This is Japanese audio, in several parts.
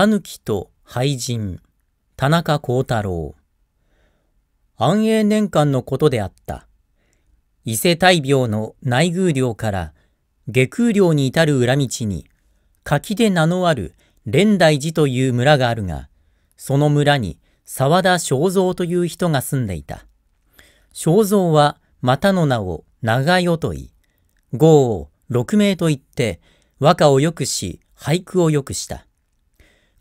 タヌキと廃人、田中幸太郎。安永年間のことであった。伊勢大病の内宮寮から下宮寮に至る裏道に、柿で名のある蓮台寺という村があるが、その村に沢田正蔵という人が住んでいた。正蔵はまたの名を長代と言い、号を六名と言って和歌をよくし、俳句をよくした。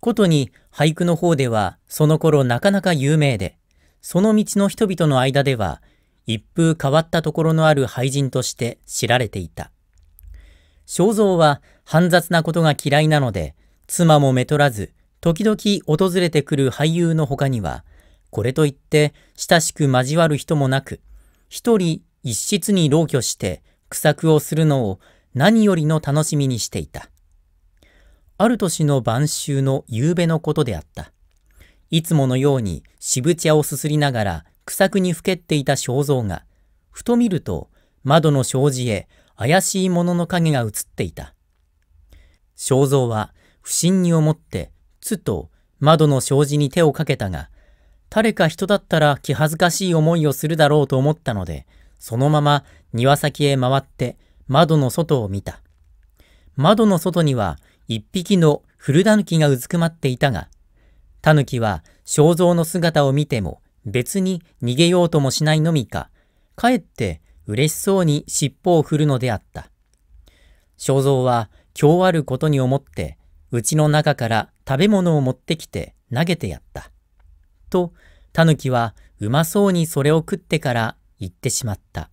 ことに俳句の方ではその頃なかなか有名で、その道の人々の間では一風変わったところのある俳人として知られていた。肖像は煩雑なことが嫌いなので、妻もめとらず、時々訪れてくる俳優の他には、これといって親しく交わる人もなく、一人一室に老居して、苦作をするのを何よりの楽しみにしていた。ある年の晩秋の夕べのことであった。いつものように渋茶をすすりながらくさくにふけっていた正蔵が、ふと見ると窓の障子へ怪しいものの影が映っていた。正蔵は不審に思って、つと窓の障子に手をかけたが、誰か人だったら気恥ずかしい思いをするだろうと思ったので、そのまま庭先へ回って窓の外を見た。窓の外には一匹の古狸がうずくまっていたが、狸は肖像の姿を見ても別に逃げようともしないのみか、かえって嬉しそうに尻尾を振るのであった。肖像は今日あることに思って、うちの中から食べ物を持ってきて投げてやった。と、狸はうまそうにそれを食ってから言ってしまった。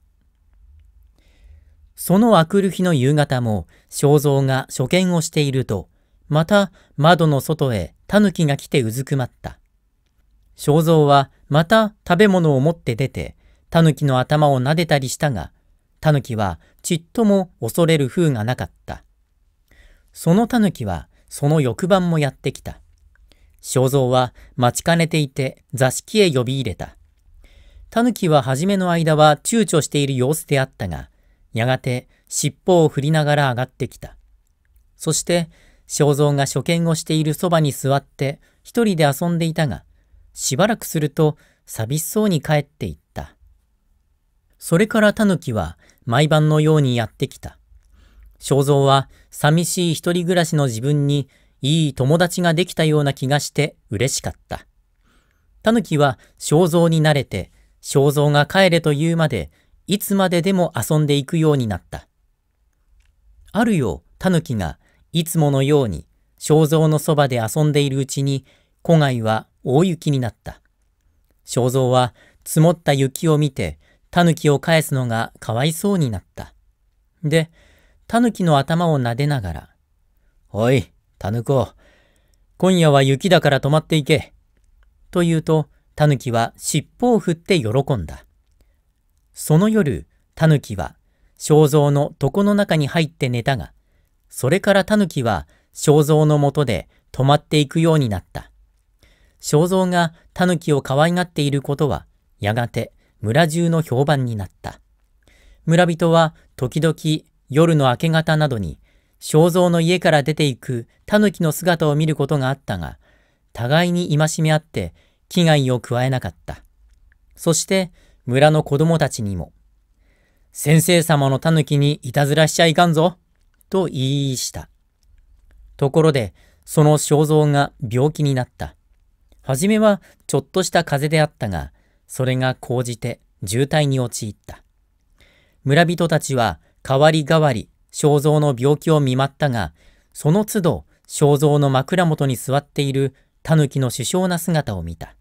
その明くる日の夕方も、正蔵が所見をしていると、また窓の外へ狸が来てうずくまった。正蔵はまた食べ物を持って出て、狸の頭を撫でたりしたが、狸はちっとも恐れる風がなかった。その狸はその翌晩もやってきた。正蔵は待ちかねていて座敷へ呼び入れた。狸は初めの間は躊躇している様子であったが、やがて尻尾を振りながら上がってきた。そして、正蔵が初見をしているそばに座って一人で遊んでいたが、しばらくすると寂しそうに帰っていった。それからキは毎晩のようにやってきた。正蔵は寂しい一人暮らしの自分にいい友達ができたような気がして嬉しかった。キは正蔵に慣れて、正蔵が帰れと言うまでいつまででも遊んでいくようになった。あるよ、タヌキがいつものように肖像のそばで遊んでいるうちに、古貝は大雪になった。肖像は積もった雪を見て、タヌキを返すのがかわいそうになった。で、タヌキの頭を撫でながら、おい、タヌコ、今夜は雪だから泊まっていけ。と言うと、タヌキは尻尾を振って喜んだ。その夜、タヌキは、肖像の床の中に入って寝たが、それからタヌキは肖像のもとで止まっていくようになった。肖像がタヌキを可愛がっていることは、やがて村中の評判になった。村人は時々夜の明け方などに、肖像の家から出ていくタヌキの姿を見ることがあったが、互いに戒め合って危害を加えなかった。そして、村の子供たちにも、先生様の狸にいたずらしちゃいかんぞ、と言いした。ところで、その肖像が病気になった。はじめはちょっとした風であったが、それが高じて渋滞に陥った。村人たちは代わり代わり肖像の病気を見舞ったが、その都度肖像の枕元に座っている狸の首相な姿を見た。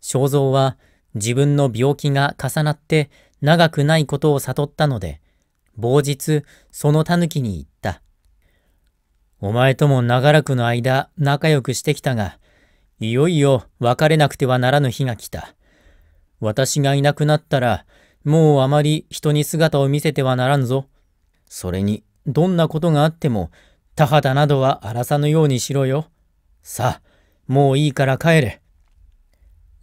肖像は自分の病気が重なって長くないことを悟ったので、某日その狸に言った。お前とも長らくの間仲良くしてきたが、いよいよ別れなくてはならぬ日が来た。私がいなくなったら、もうあまり人に姿を見せてはならんぞ。それに、どんなことがあっても、田畑などは荒らさぬようにしろよ。さあ、もういいから帰れ。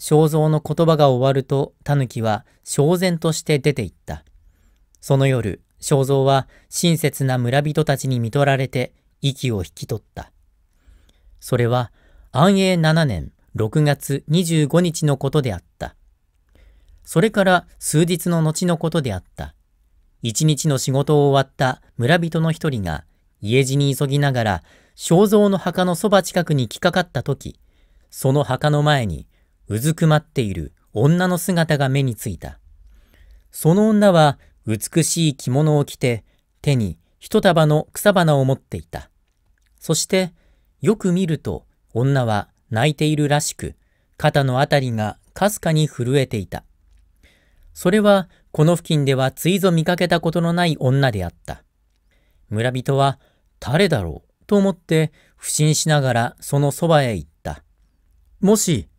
正蔵の言葉が終わると、タヌキは正然として出て行った。その夜、正蔵は親切な村人たちに見とられて息を引き取った。それは安永7年6月25日のことであった。それから数日の後のことであった。一日の仕事を終わった村人の一人が家路に急ぎながら正蔵の墓のそば近くに来かかった時、その墓の前にうずくまっている女の姿が目についた。その女は美しい着物を着て、手に一束の草花を持っていた。そして、よく見ると女は泣いているらしく、肩のあたりがかすかに震えていた。それはこの付近ではついぞ見かけたことのない女であった。村人は誰だろうと思って不審しながらそのそばへ行った。もし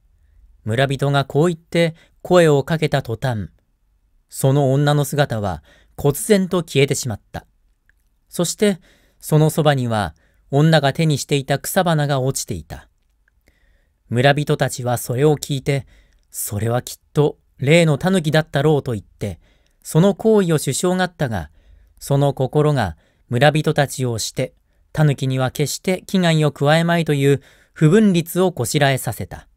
村人がこう言って声をかけた途端、その女の姿は忽然と消えてしまった。そして、そのそばには女が手にしていた草花が落ちていた。村人たちはそれを聞いて、それはきっと例の狸だったろうと言って、その行為を首相がったが、その心が村人たちをして、狸には決して危害を加えまいという不分律をこしらえさせた。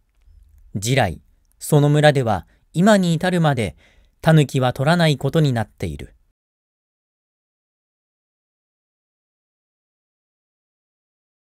次来、その村では今に至るまで、タヌキは取らないことになっている。